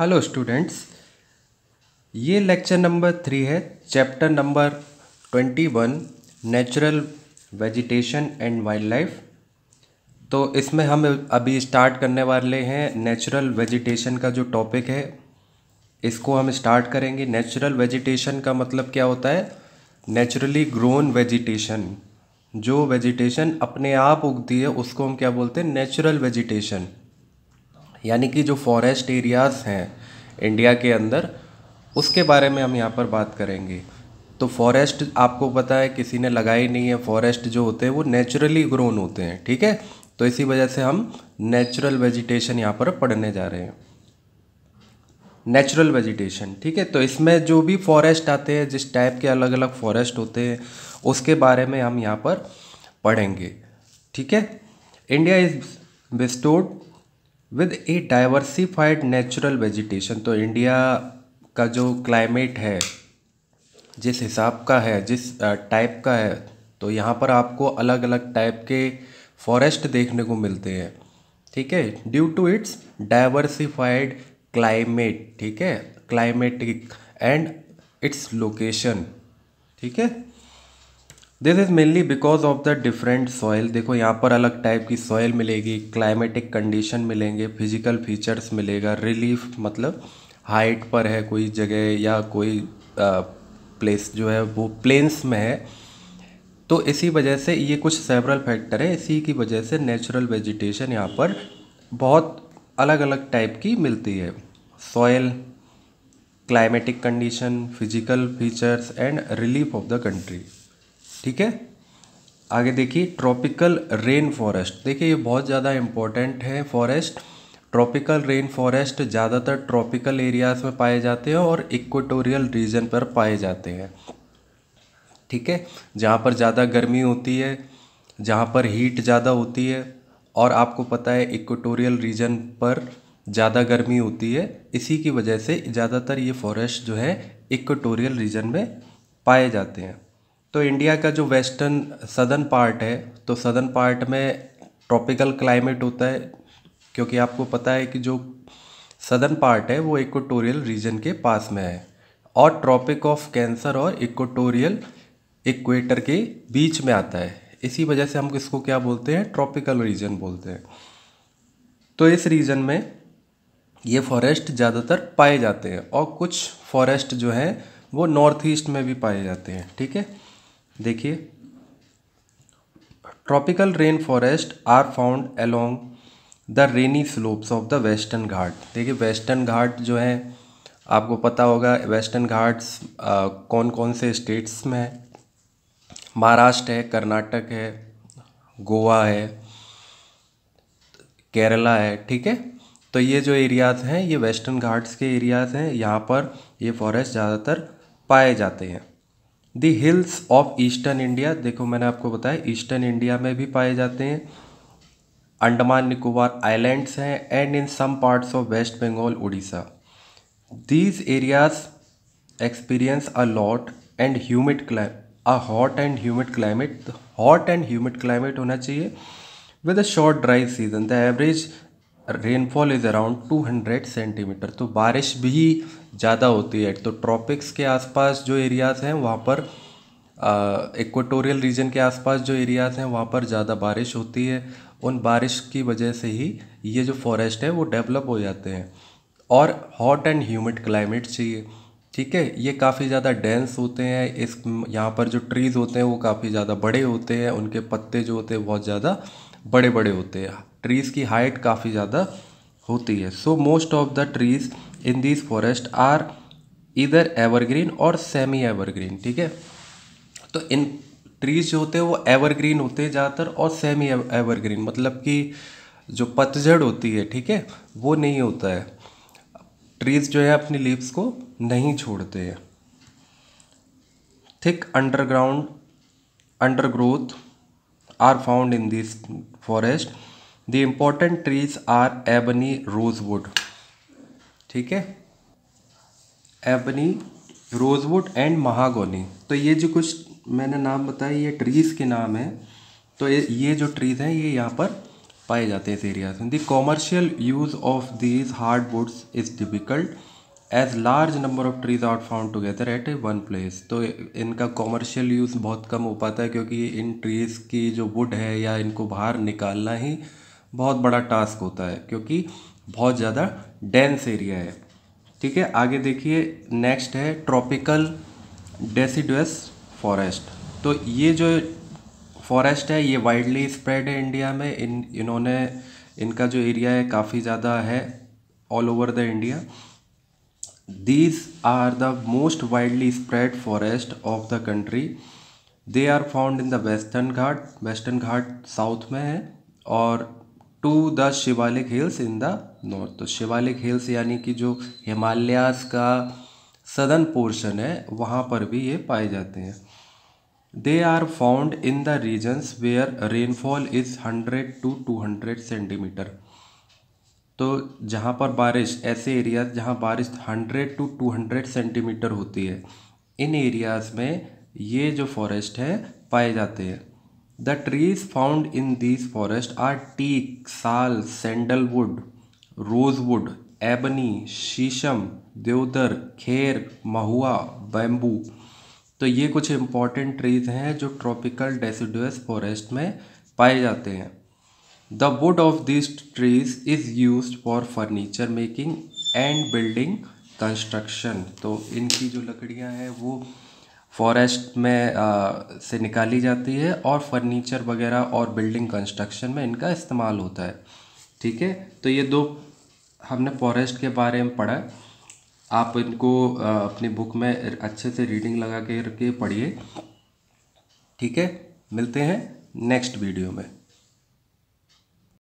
hello students ये lecture number three है chapter number twenty one natural vegetation and wildlife तो इसमें हम अभी स्टार्ट करने वाले हैं नेचुरल वेजिटेशन का जो टॉपिक है इसको हम स्टार्ट करेंगे नेचुरल वेजिटेशन का मतलब क्या होता है नेचुरली ग्रोन वेजिटेशन जो वेजिटेशन अपने आप उगती है उसको हम क्या बोलते हैं नेचुरल वेजिटेशन यानी कि जो फॉरेस्ट एरियाज़ हैं इंडिया के अंदर उसके बारे में हम यहाँ पर बात करेंगे तो फॉरेस्ट आपको पता है किसी ने लगाई नहीं है फॉरेस्ट जो होते हैं वो नेचुरली ग्रोन होते हैं ठीक है तो इसी वजह से हम नेचुरल वेजिटेशन यहाँ पर पढ़ने जा रहे हैं नेचुरल वेजिटेशन ठीक है तो इसमें जो भी फॉरेस्ट आते हैं जिस टाइप के अलग अलग फॉरेस्ट होते हैं उसके बारे में हम यहाँ पर पढ़ेंगे ठीक है India is bestowed with a diversified natural vegetation तो इंडिया का जो क्लाइमेट है जिस हिसाब का है जिस टाइप का है तो यहाँ पर आपको अलग अलग टाइप के फॉरेस्ट देखने को मिलते हैं ठीक है due to its diversified climate ठीक है क्लाइमेटिक एंड इट्स लोकेशन ठीक है this is mainly because of the different soil देखो यहाँ पर अलग टाइप की सॉयल मिलेगी क्लाइमेटिक कंडीशन मिलेंगे फिजिकल फीचर्स मिलेगा रिलीफ मतलब हाइट पर है कोई जगह या कोई प्लेस जो है वो प्लेन्स में है तो इसी वजह से ये कुछ सेवरल फैक्टर है इसी की वजह से नेचुरल वेजिटेशन यहाँ पर बहुत अलग अलग टाइप की मिलती है soil climatic condition physical features and relief of the country ठीक है आगे देखिए ट्रॉपिकल रेन फॉरेस्ट देखिए ये बहुत ज़्यादा इम्पोर्टेंट है फॉरेस्ट ट्रॉपिकल रेन फॉरेस्ट ज़्यादातर ट्रॉपिकल एरियाज़ में पाए जाते हैं और इक्वेटोरियल रीजन पर पाए जाते हैं ठीक है जहाँ पर ज़्यादा गर्मी होती है जहाँ पर हीट ज़्यादा होती है और आपको पता है इक्वेटोरियल रीजन पर ज़्यादा गर्मी होती है इसी की वजह से ज़्यादातर ये फॉरेस्ट जो है इक्वेटोरियल रीजन में पाए जाते हैं तो इंडिया का जो वेस्टर्न सदर्न पार्ट है तो सदर्न पार्ट में ट्रॉपिकल क्लाइमेट होता है क्योंकि आपको पता है कि जो सदर्न पार्ट है वो इक्वेटोरियल रीजन के पास में है और ट्रॉपिक ऑफ कैंसर और इक्वेटोरियल इक्वेटर के बीच में आता है इसी वजह से हम इसको क्या बोलते हैं ट्रॉपिकल रीजन बोलते हैं तो इस रीजन में ये फॉरेस्ट ज़्यादातर पाए जाते हैं और कुछ फॉरेस्ट जो हैं वो नॉर्थ ईस्ट में भी पाए जाते हैं ठीक है देखिए tropical rain forest are found along the rainy slopes of the western Ghat देखिए वेस्टर्न घाट जो है आपको पता होगा वेस्टर्न घाट्स कौन कौन से स्टेट्स में है महाराष्ट्र है कर्नाटक है गोवा है केरला है ठीक है तो ये जो एरियाज़ हैं ये वेस्टर्न घाट्स के एरियाज़ हैं यहाँ पर ये फॉरेस्ट ज़्यादातर पाए जाते हैं the hills of eastern India देखो मैंने आपको बताया ईस्टर्न इंडिया में भी पाए जाते हैं अंडमान निकोबार आइलैंड्स हैं and in some parts of west Bengal Orissa these areas experience a lot and humid clime a hot and humid climate hot and humid climate होना चाहिए with a short dry season the average rainfall is around 200 centimetre तो बारिश भी ज़्यादा होती है तो tropics के आसपास जो एरियाज़ हैं वहाँ पर इक्वेटोरियल रीजन के आसपास जो एरियाज़ हैं वहाँ पर ज़्यादा बारिश होती है उन बारिश की वजह से ही ये जो फॉरेस्ट है वो डेवलप हो जाते हैं और हॉट एंड ह्यूमिड क्लाइमेट चाहिए ठीक है ये काफ़ी ज़्यादा डेंस होते हैं इस यहाँ पर जो ट्रीज़ होते हैं वो काफ़ी ज़्यादा बड़े होते हैं उनके पत्ते जो होते हैं बहुत ज़्यादा बड़े बड़े होते हैं ट्रीज़ की हाइट काफ़ी ज़्यादा होती है so most of the trees in this forest are इधर एवरग्रीन और सेमी एवरग्रीन ठीक है तो इन ट्रीज जो होते हैं वो एवरग्रीन होते हैं ज़्यादातर और सेमी एवरग्रीन मतलब कि जो पतझड़ होती है ठीक है वो नहीं होता है ट्रीज जो है अपनी लीव्स को नहीं छोड़ते हैं thick underground undergrowth are found in this forest the important trees are ebony rosewood ठीक है एबनी रोजवुड एंड महागोनी तो ये जो कुछ मैंने नाम बताया ये ट्रीज़ के नाम है तो ये जो ट्रीज़ हैं ये यहाँ पर पाए जाते हैं इस एरियाज में the commercial use of these hard woods is difficult as large number of trees are found together at a one place तो इनका कॉमर्शियल यूज़ बहुत कम हो पाता है क्योंकि इन ट्रीज़ की जो वुड है या इनको बाहर निकालना ही बहुत बड़ा टास्क होता है क्योंकि बहुत ज़्यादा डेंस एरिया है ठीक है आगे देखिए नेक्स्ट है ट्रॉपिकल डेसीडस फॉरेस्ट तो ये जो फॉरेस्ट है ये वाइडली स्प्रेड है इंडिया में इन इन्होंने इनका जो एरिया है काफ़ी ज़्यादा है all over the India these are the most widely spread forest of the country they are found in the western Ghat western Ghat south में है और to the Shivalik hills in the north तो शिवालिक हिल्स यानी कि जो हिमालयास का सदन पोर्शन है वहाँ पर भी ये पाए जाते हैं they are found in the regions where rainfall is hundred to two hundred centimetre तो जहाँ पर बारिश ऐसे एरियाज जहाँ बारिश hundred to two hundred centimetre होती है इन एरियाज़ में ये जो फॉरेस्ट है पाए जाते हैं the trees found in this forest are teak sal sandalwood rosewood ebony shisham deodar Kher Mahua bamboo तो ये कुछ इंपॉर्टेंट ट्रीज हैं जो ट्रॉपिकल डेसिडस फॉरेस्ट में पाए जाते हैं the wood of this trees is use for furniture making and building construction तो इनकी जो लकड़ियाँ हैं वो फॉरेस्ट में आ, से निकाली जाती है और फर्नीचर वगैरह और बिल्डिंग कंस्ट्रक्शन में इनका इस्तेमाल होता है ठीक है तो ये दो हमने फॉरेस्ट के बारे में पढ़ा आप इनको आ, अपनी बुक में अच्छे से रीडिंग लगा के पढ़िए ठीक है मिलते हैं नेक्स्ट वीडियो में